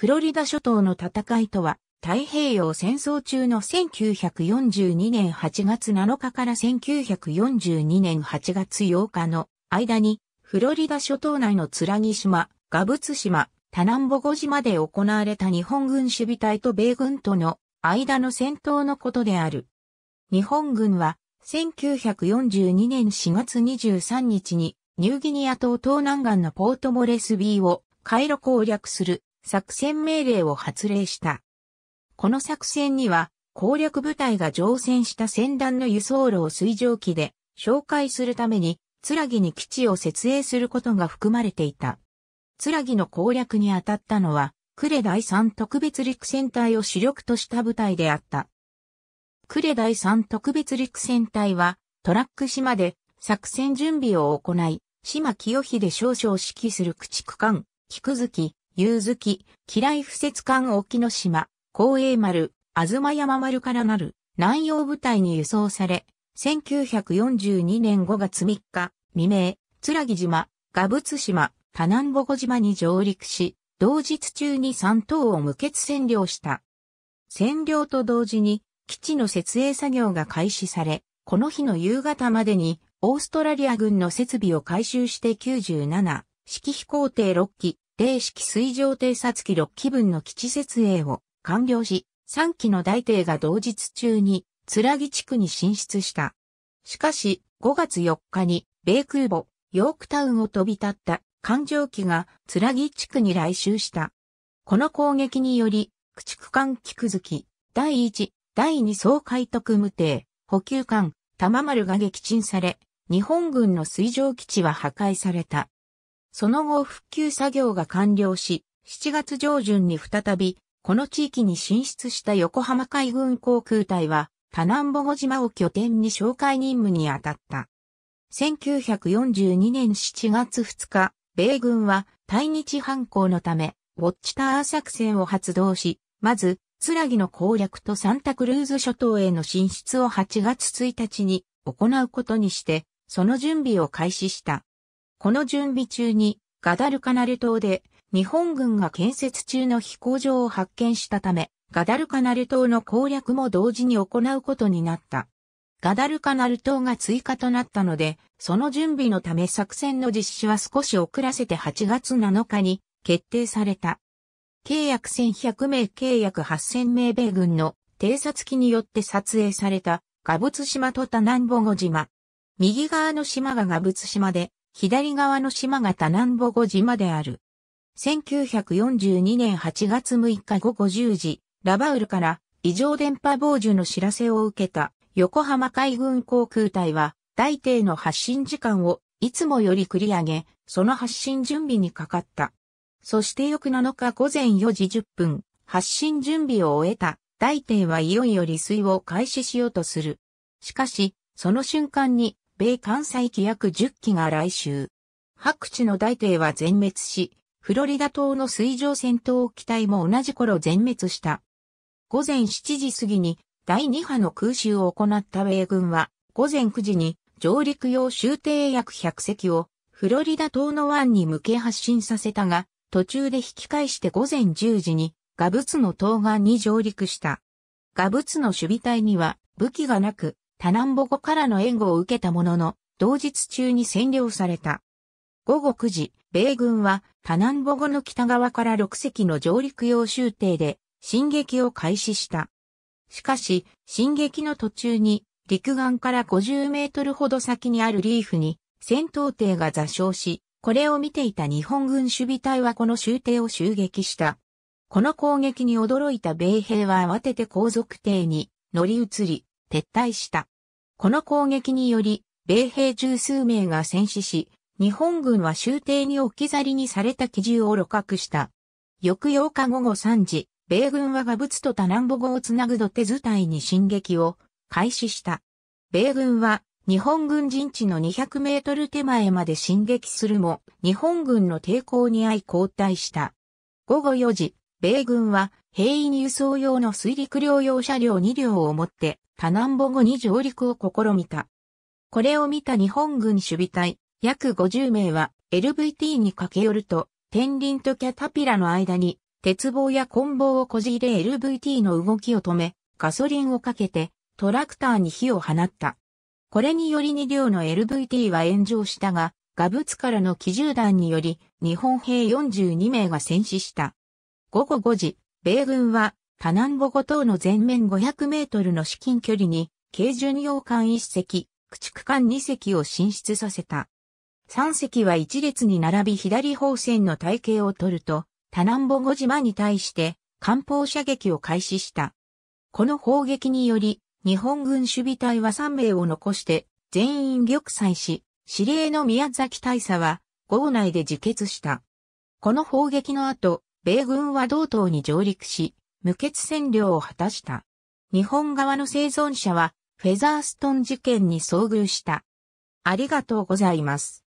フロリダ諸島の戦いとは、太平洋戦争中の1942年8月7日から1942年8月8日の間に、フロリダ諸島内の貫島、ガブツ島、タナンボゴ島で行われた日本軍守備隊と米軍との間の戦闘のことである。日本軍は、1942年4月23日に、ニューギニア島東南岸のポートモレスビーを、回路攻略する作戦命令を発令した。この作戦には攻略部隊が乗船した船団の輸送路を水蒸気で紹介するために、つらぎに基地を設営することが含まれていた。つらぎの攻略に当たったのは、呉第3特別陸戦隊を主力とした部隊であった。呉第3特別陸戦隊は、トラック島で作戦準備を行い、島清秀少将指揮する駆逐艦、菊月、夕月、嫌い不節艦沖の島、光栄丸、東山丸からなる南洋部隊に輸送され、1942年5月3日未明、津木島、ガブツ島、タナンボゴ島に上陸し、同日中に3島を無血占領した。占領と同時に基地の設営作業が開始され、この日の夕方までにオーストラリア軍の設備を回収して97式飛行艇6機、零式水上偵察機6機分の基地設営を完了し、3機の大艇が同日中に、つらぎ地区に進出した。しかし、5月4日に、米空母、ヨークタウンを飛び立った艦上機が、つらぎ地区に来襲した。この攻撃により、駆逐艦菊月、第1、第2総海特無艇、補給艦、玉丸が撃沈され、日本軍の水上基地は破壊された。その後復旧作業が完了し、7月上旬に再び、この地域に進出した横浜海軍航空隊は、田南母島を拠点に紹介任務に当たった。1942年7月2日、米軍は対日反抗のため、ウォッチター作戦を発動し、まず、つらぎの攻略とサンタクルーズ諸島への進出を8月1日に行うことにして、その準備を開始した。この準備中にガダルカナル島で日本軍が建設中の飛行場を発見したため、ガダルカナル島の攻略も同時に行うことになった。ガダルカナル島が追加となったので、その準備のため作戦の実施は少し遅らせて8月7日に決定された。契約1100名契約8000名米軍の偵察機によって撮影されたガブツ島と多南ボゴ島。右側の島がガブツ島で、左側の島が多南母語島である。1942年8月6日午後10時、ラバウルから異常電波傍受の知らせを受けた横浜海軍航空隊は大抵の発進時間をいつもより繰り上げ、その発進準備にかかった。そして翌7日午前4時10分、発進準備を終えた大抵はいよいよ離水を開始しようとする。しかし、その瞬間に米関西機約10機が来襲。白地の大帝は全滅し、フロリダ島の水上戦闘機体も同じ頃全滅した。午前7時過ぎに第2波の空襲を行った米軍は、午前9時に上陸用終艇約100隻をフロリダ島の湾に向け発進させたが、途中で引き返して午前10時にガブツの東岸に上陸した。ガブツの守備隊には武器がなく、タナンボゴからの援護を受けたものの、同日中に占領された。午後9時、米軍はタナンボゴの北側から6隻の上陸用集艇で進撃を開始した。しかし、進撃の途中に陸岸から50メートルほど先にあるリーフに戦闘艇が座礁し、これを見ていた日本軍守備隊はこの集艇を襲撃した。この攻撃に驚いた米兵は慌てて後続艇に乗り移り、撤退した。この攻撃により、米兵十数名が戦死し、日本軍は終艇に置き去りにされた機銃を露獲した。翌8日午後3時、米軍はガブツとタナンボ語をつなぐ土手図体に進撃を開始した。米軍は日本軍陣地の200メートル手前まで進撃するも、日本軍の抵抗に遭い後退した。午後4時、米軍は兵員輸送用の水陸両用車両2両を持って、多南母後に上陸を試みた。これを見た日本軍守備隊、約50名は LVT に駆け寄ると、天輪とキャタピラの間に、鉄棒や棍棒をこじ入れ LVT の動きを止め、ガソリンをかけて、トラクターに火を放った。これにより2両の LVT は炎上したが、ガブツからの機銃弾により、日本兵42名が戦死した。午後5時、米軍は、タナンボゴ島の全面500メートルの至近距離に、軽巡洋艦1隻、駆逐艦2隻を進出させた。3隻は1列に並び左方線の体系を取ると、タナンボゴ島に対して、艦砲射撃を開始した。この砲撃により、日本軍守備隊は3名を残して、全員玉砕し、司令の宮崎大佐は、号内で自決した。この砲撃の後、米軍は同島に上陸し、無血占領を果たした。日本側の生存者は、フェザーストン事件に遭遇した。ありがとうございます。